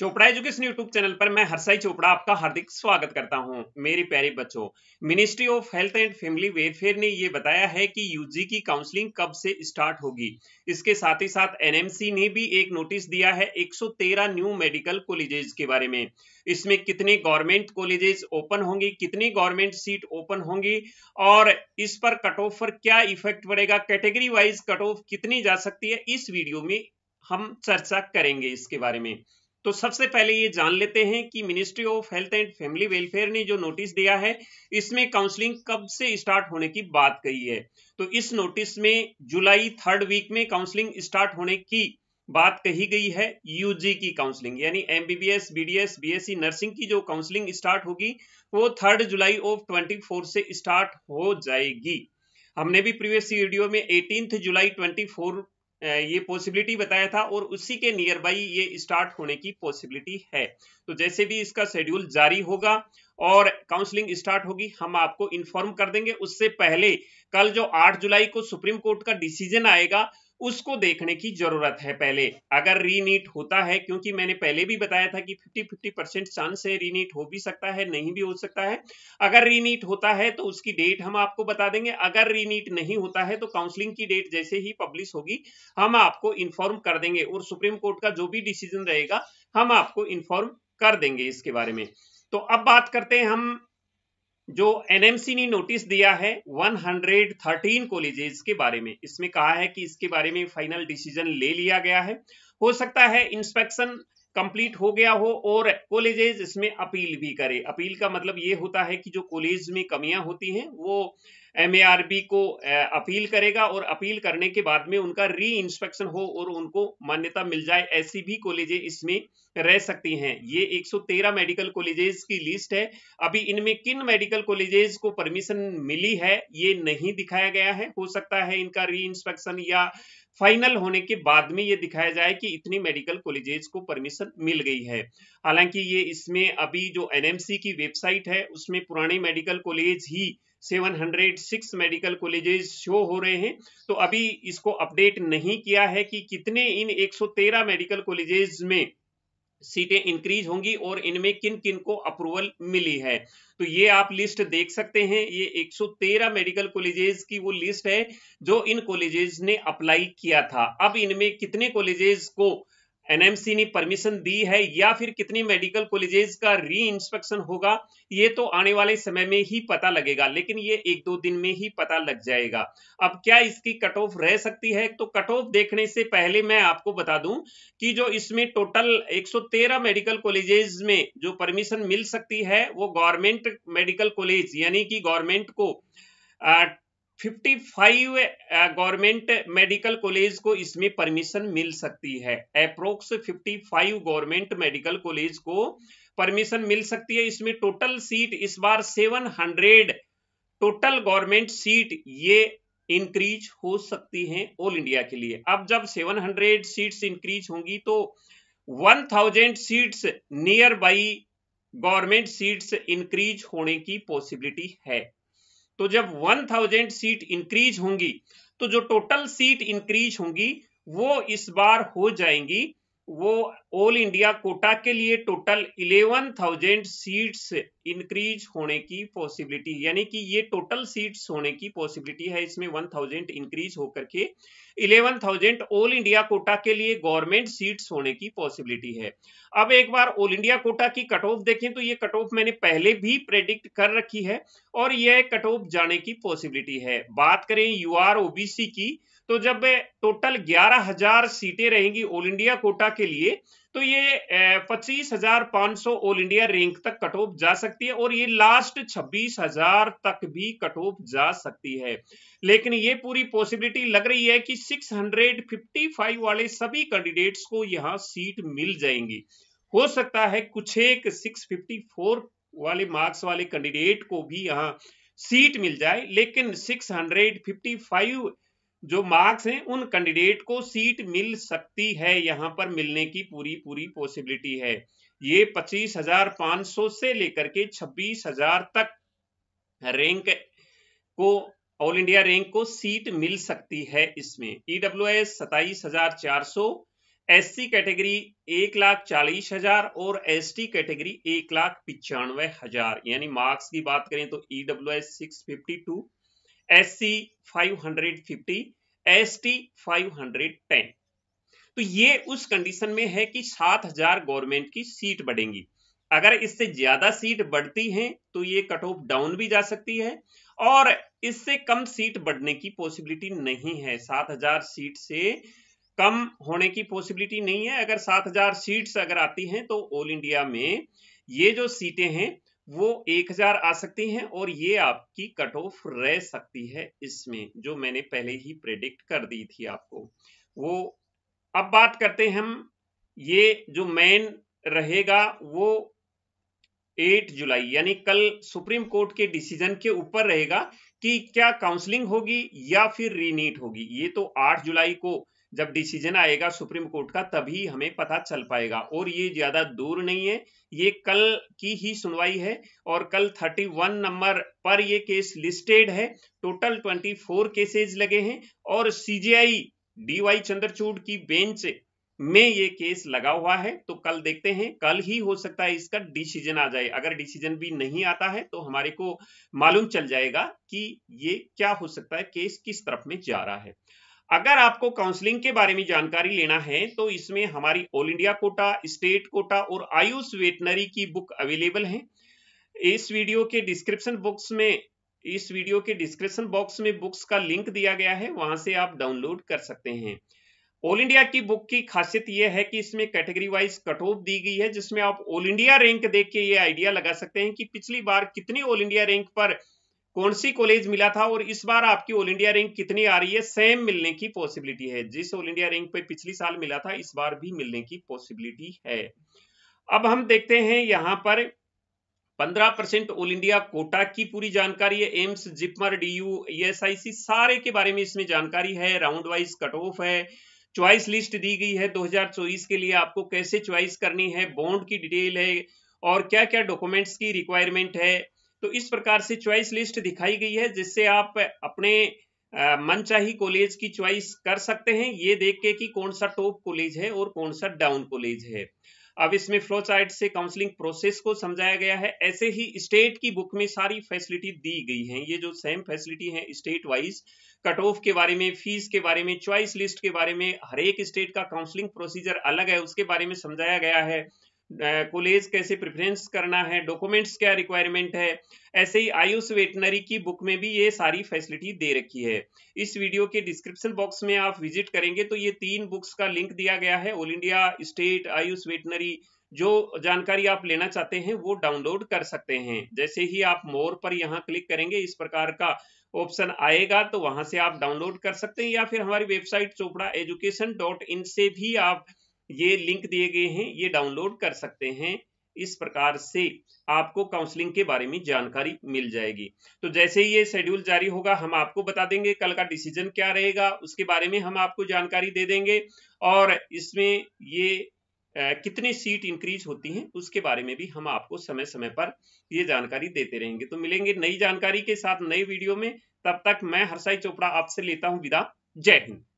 Chopra education YouTube channel पर मैं हरसाई चोपड़ा आपका हार्दिक स्वागत करता हूं मेरे प्यारे बच्चों ministry of health and family welfare ने ये बताया है कि यूजी की काउंसलिंग कब से स्टार्ट होगी इसके साथ ही साथ एनएमसी ने भी एक नोटिस दिया है 113 न्यू मेडिकल कॉलेजेस के बारे में इसमें कितने गवर्नमेंट कॉलेजेस ओपन होंगे कितनी गवर्नमेंट सीट ओपन होंगी और इस पर कट ऑफ पर क्या इफेक्ट पड़ेगा कैटेगरी वाइज कट ऑफ कितनी जा सकती है इस वीडियो में हम चर्चा करेंगे इसके बारे में तो सबसे पहले ये जान लेते हैं कि ministry of health and family welfare ने जो नोटिस दिया है इसमें काउंसलिंग कब से स्टार्ट होने की बात कही है तो इस नोटिस में जुलाई थर्ड वीक में काउंसलिंग स्टार्ट होने की बात कही गई है यूजी की काउंसलिंग यानी एमबीबीएस बीडीएस बीएससी नर्सिंग की जो काउंसलिंग स्टार्ट होगी वो थर्ड जुलाई ऑफ ट्वेंटी से स्टार्ट हो जाएगी हमने भी प्रीवियस वीडियो में एटीन जुलाई ट्वेंटी ये पॉसिबिलिटी बताया था और उसी के नियर बाई ये स्टार्ट होने की पॉसिबिलिटी है तो जैसे भी इसका शेड्यूल जारी होगा और काउंसलिंग स्टार्ट होगी हम आपको इन्फॉर्म कर देंगे उससे पहले कल जो 8 जुलाई को सुप्रीम कोर्ट का डिसीजन आएगा उसको देखने की जरूरत है पहले अगर रीनीट होता है क्योंकि मैंने पहले भी बताया था कि 50 50 परसेंट चांस है रीनीट हो भी सकता है नहीं भी हो सकता है अगर रीनीट होता है तो उसकी डेट हम आपको बता देंगे अगर रीनीट नहीं होता है तो काउंसलिंग की डेट जैसे ही पब्लिश होगी हम आपको इन्फॉर्म कर देंगे और सुप्रीम कोर्ट का जो भी डिसीजन रहेगा हम आपको इन्फॉर्म कर देंगे इसके बारे में तो अब बात करते हैं हम जो एनएमसी ने नोटिस दिया है 113 कॉलेजेस के बारे में इसमें कहा है कि इसके बारे में फाइनल डिसीजन ले लिया गया है हो सकता है इंस्पेक्शन कंप्लीट हो गया हो और कॉलेजेस इसमें अपील भी करे अपील का मतलब ये होता है कि जो कॉलेज में कमियां होती हैं वो एमएआरबी को अपील करेगा और अपील करने के बाद में उनका री इंस्पेक्शन हो और उनको मान्यता मिल जाए ऐसी भी कॉलेजें इसमें रह सकती हैं ये 113 मेडिकल कॉलेजेस की लिस्ट है अभी इनमें किन मेडिकल कॉलेजेस को परमिशन मिली है ये नहीं दिखाया गया है हो सकता है इनका री इंस्पेक्शन या फाइनल होने के बाद में ये दिखाया जाए कि इतनी मेडिकल कॉलेजेस को परमिशन मिल गई है हालांकि ये इसमें अभी जो एनएमसी की वेबसाइट है उसमें पुराने मेडिकल कॉलेज ही 706 मेडिकल कॉलेजेस शो हो रहे हैं तो अभी इसको अपडेट नहीं किया है कि कितने इन 113 मेडिकल कॉलेजेस में सीटें इंक्रीज होंगी और इनमें किन किन को अप्रूवल मिली है तो ये आप लिस्ट देख सकते हैं ये 113 मेडिकल कॉलेजेस की वो लिस्ट है जो इन कॉलेजेस ने अप्लाई किया था अब इनमें कितने कॉलेजेस को एनएमसी ने परमिशन दी है या फिर कितनी मेडिकल कॉलेजेस का री इंस्पेक्शन होगा ये तो आने वाले समय में ही पता लगेगा लेकिन ये एक दो दिन में ही पता लग जाएगा अब क्या इसकी कट ऑफ रह सकती है तो कट ऑफ देखने से पहले मैं आपको बता दूं कि जो इसमें टोटल 113 मेडिकल कॉलेजेस में जो परमिशन मिल सकती है वो गवर्नमेंट मेडिकल कॉलेज यानी कि गवर्नमेंट को 55 गवर्नमेंट मेडिकल कॉलेज को इसमें परमिशन मिल सकती है अप्रोक्स 55 गवर्नमेंट मेडिकल कॉलेज को परमिशन मिल सकती है इसमें टोटल सीट इस बार 700 टोटल गवर्नमेंट सीट ये इंक्रीज हो सकती हैं ऑल इंडिया के लिए अब जब 700 सीट्स इंक्रीज होंगी तो 1000 seats near by government seats increase होने की पॉसिबिलिटी है तो जब 1000 सीट इंक्रीज होंगी तो जो टोटल सीट इंक्रीज होंगी वो इस बार हो जाएंगी वो ऑल इंडिया कोटा के लिए टोटल 11,000 सीट्स इंक्रीज होने की पॉसिबिलिटी यानी कि ये टोटल सीट्स होने की पॉसिबिलिटी है इसमें 1,000 इंक्रीज होकर के 11,000 ऑल इंडिया कोटा के लिए गवर्नमेंट सीट्स होने की पॉसिबिलिटी है अब एक बार ऑल इंडिया कोटा की कट ऑफ देखें तो ये कट ऑफ मैंने पहले भी प्रेडिक्ट कर रखी है और यह कट ऑफ जाने की पॉसिबिलिटी है बात करें यू आर ओबीसी की तो जब टोटल ग्यारह हजार सीटें रहेंगी ऑल इंडिया कोटा के लिए तो ये पच्चीस हजार पांच सौ ऑल इंडिया रैंक तक कट ऑफ जा सकती है और ये लास्ट छब्बीस हजार तक भी कट ऑफ जा सकती है लेकिन ये पूरी पॉसिबिलिटी लग रही है कि 655 वाले सभी कैंडिडेट्स को यहाँ सीट मिल जाएंगी हो सकता है कुछ एक 654 वाले मार्क्स वाले कैंडिडेट को भी यहाँ सीट मिल जाए लेकिन 655 जो मार्क्स हैं उन कैंडिडेट को सीट मिल सकती है यहाँ पर मिलने की पूरी पूरी पॉसिबिलिटी है ये पच्चीस हजार सौ से लेकर के छब्बीस हजार तक रैंक को ऑल इंडिया रैंक को सीट मिल सकती है इसमें ईडब्ल्यू e एस सताइस हजार चार एस सी कैटेगरी एक लाख चालीस हजार और एस टी कैटेगरी एक लाख पिचानवे हजार यानी मार्क्स की बात करें तो E W S six fifty two S C five hundred fifty S T five hundred ten तो ये उस कंडीशन में है कि सात हजार गवर्नमेंट की सीट बढ़ेंगी अगर इससे ज्यादा सीट बढ़ती हैं तो ये कट ऑफ डाउन भी जा सकती है और इससे कम सीट बढ़ने की पॉसिबिलिटी नहीं है सात हजार सीट से कम होने की पॉसिबिलिटी नहीं है अगर सात हजार सीट्स अगर आती हैं तो ऑल इंडिया में ये जो सीटें हैं वो 1000 आ सकती हैं और ये आपकी कट ऑफ रह सकती है इसमें जो मैंने पहले ही प्रेडिक्ट कर दी थी आपको वो अब बात करते हैं हम ये जो मेन रहेगा वो 8 जुलाई यानी कल सुप्रीम कोर्ट के डिसीजन के ऊपर रहेगा कि क्या काउंसलिंग होगी या फिर रीनीट होगी ये तो 8 जुलाई को जब डिसीजन आएगा सुप्रीम कोर्ट का तभी हमें पता चल पाएगा और ये ज़्यादा दूर नहीं है ये कल की ही सुनवाई है और कल 31 नंबर पर ये केस लिस्टेड है टोटल 24 केसेज लगे हैं और सीजीआई डीवाई चंद्रचूड़ की बेंच में ये केस लगा हुआ है तो कल देखते हैं कल ही हो सकता है इसका डिसीजन आ जाए अगर डिसीजन भी नहीं आता है तो हमारे को मालूम चल जाएगा कि ये क्या हो सकता है केस किस तरफ में जा रहा है अगर आपको काउंसलिंग के बारे में जानकारी लेना है तो इसमें हमारी all India quota state quota और आयुष वेटनरी की बुक अवेलेबल है इस वीडियो के डिस्क्रिप्शन बॉक्स में इस वीडियो के डिस्क्रिप्शन बॉक्स में बुक्स का लिंक दिया गया है वहां से आप डाउनलोड कर सकते हैं ऑल इंडिया की बुक की खासियत यह है कि इसमें कैटेगरी वाइज कट ऑफ दी गई है जिसमें आप ऑल इंडिया रैंक देख के ये आइडिया लगा सकते हैं कि पिछली बार कितने ऑल इंडिया रैंक पर कौन सी कॉलेज मिला था और इस बार आपकी ऑल इंडिया रैंक कितनी आ रही है सेम मिलने की पॉसिबिलिटी है जिस ऑल इंडिया रैंक पे पिछली साल मिला था इस बार भी मिलने की पॉसिबिलिटी है अब हम देखते हैं यहाँ पर 15 परसेंट ऑल इंडिया कोटा की पूरी जानकारी है एम्स जिपमर डीयू ईएसआईसी सारे के बारे में इसमें जानकारी है राउंड वाइज कट ऑफ है चॉइस लिस्ट दी गई है दो के लिए आपको कैसे च्वाइस करनी है बॉन्ड की डिटेल है और क्या क्या डॉक्यूमेंट्स की रिक्वायरमेंट है तो इस प्रकार से चॉइस लिस्ट दिखाई गई है जिससे आप अपने मनचाही कॉलेज की चॉइस कर सकते हैं ये देख के कि कौन सा टॉप कॉलेज है और कौन सा डाउन कॉलेज है अब इसमें फ्लो चार्ट से काउंसलिंग प्रोसेस को समझाया गया है ऐसे ही स्टेट की बुक में सारी फैसिलिटी दी गई है ये जो सेम फैसिलिटी है स्टेट वाइज कट ऑफ के बारे में फीस के बारे में चॉइस लिस्ट के बारे में हर एक स्टेट का काउंसलिंग प्रोसीजर अलग है उसके बारे में समझाया गया है कॉलेज कैसे प्रेफरेंस करना है डॉक्यूमेंट्स क्या रिक्वायरमेंट है ऐसे ही आयुष वेटनरी की बुक में भी ये सारी फैसिलिटी दे रखी है इस वीडियो के डिस्क्रिप्शन बॉक्स में आप विजिट करेंगे तो ये तीन बुक्स का लिंक दिया गया है all India state AYUSH veterinary जो जानकारी आप लेना चाहते हैं वो डाउनलोड कर सकते हैं जैसे ही आप मोर पर यहाँ क्लिक करेंगे इस प्रकार का ऑप्शन आएगा तो वहां से आप डाउनलोड कर सकते हैं या फिर हमारी website Chopra education dot in से भी आप ये लिंक दिए गए हैं ये डाउनलोड कर सकते हैं इस प्रकार से आपको काउंसलिंग के बारे में जानकारी मिल जाएगी तो जैसे ही ये शेड्यूल जारी होगा हम आपको बता देंगे कल का डिसीजन क्या रहेगा उसके बारे में हम आपको जानकारी दे देंगे और इसमें ये कितनी सीट इंक्रीज होती हैं उसके बारे में भी हम आपको समय समय पर ये जानकारी देते रहेंगे तो मिलेंगे नई जानकारी के साथ नई वीडियो में तब तक मैं हर्षाई चोपड़ा आपसे लेता हूँ विदा जय हिंद